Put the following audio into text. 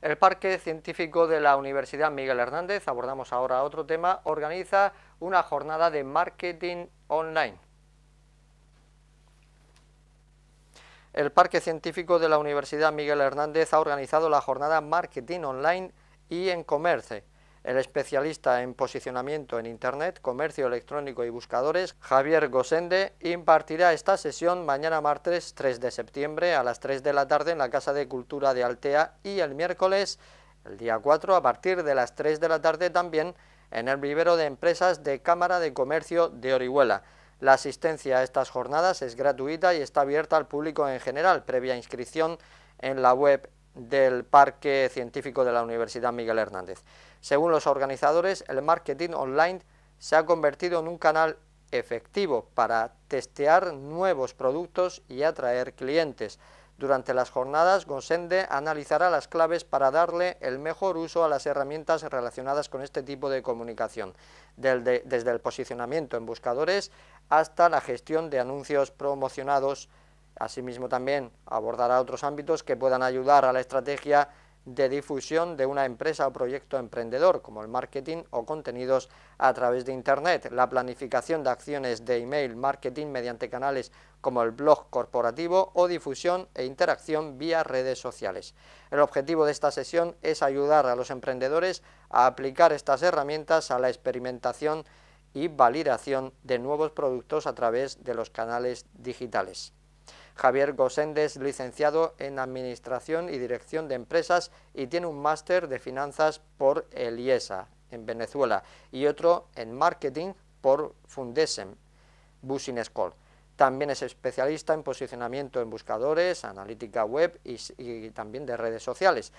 El Parque Científico de la Universidad Miguel Hernández, abordamos ahora otro tema, organiza una jornada de marketing online. El Parque Científico de la Universidad Miguel Hernández ha organizado la jornada Marketing Online y en Comercio el especialista en posicionamiento en Internet, comercio electrónico y buscadores, Javier Gosende, impartirá esta sesión mañana martes 3 de septiembre a las 3 de la tarde en la Casa de Cultura de Altea y el miércoles, el día 4, a partir de las 3 de la tarde también en el vivero de empresas de Cámara de Comercio de Orihuela. La asistencia a estas jornadas es gratuita y está abierta al público en general, previa inscripción en la web del Parque Científico de la Universidad Miguel Hernández. Según los organizadores, el marketing online se ha convertido en un canal efectivo para testear nuevos productos y atraer clientes. Durante las jornadas, Gonsende analizará las claves para darle el mejor uso a las herramientas relacionadas con este tipo de comunicación, desde el posicionamiento en buscadores hasta la gestión de anuncios promocionados Asimismo también abordará otros ámbitos que puedan ayudar a la estrategia de difusión de una empresa o proyecto emprendedor, como el marketing o contenidos a través de Internet, la planificación de acciones de email marketing mediante canales como el blog corporativo o difusión e interacción vía redes sociales. El objetivo de esta sesión es ayudar a los emprendedores a aplicar estas herramientas a la experimentación y validación de nuevos productos a través de los canales digitales. Javier es licenciado en Administración y Dirección de Empresas y tiene un máster de Finanzas por Eliesa, en Venezuela, y otro en Marketing por Fundesem, Business School. También es especialista en posicionamiento en buscadores, analítica web y, también de redes sociales.